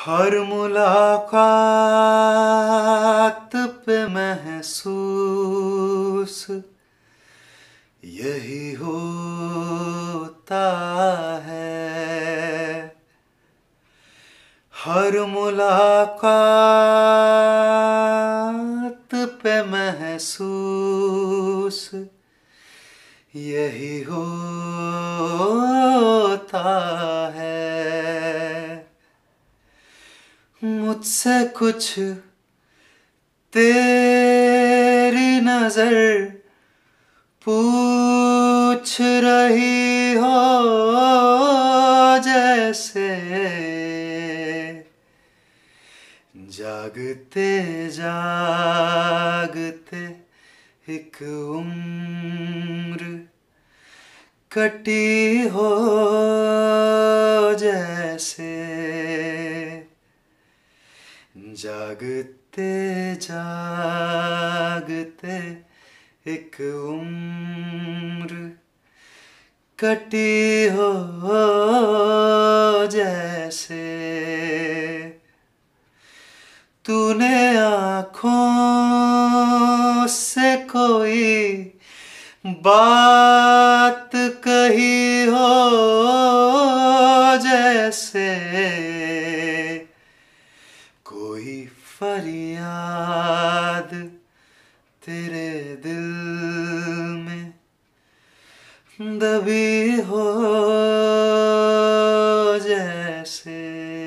हर मुलाकात पे महसूस यही होता है हर मुलाकात पे महसूस यही होता मुझसे कुछ तेरी नजर पूछ रही हो जैसे जागते जागते एक उम्र कटी हो जैसे जागते जागते एक उम्र कटी हो जैसे तूने आँखों से कोई बात कही हो फरियाद तेरे दिल में दबी हो जैसे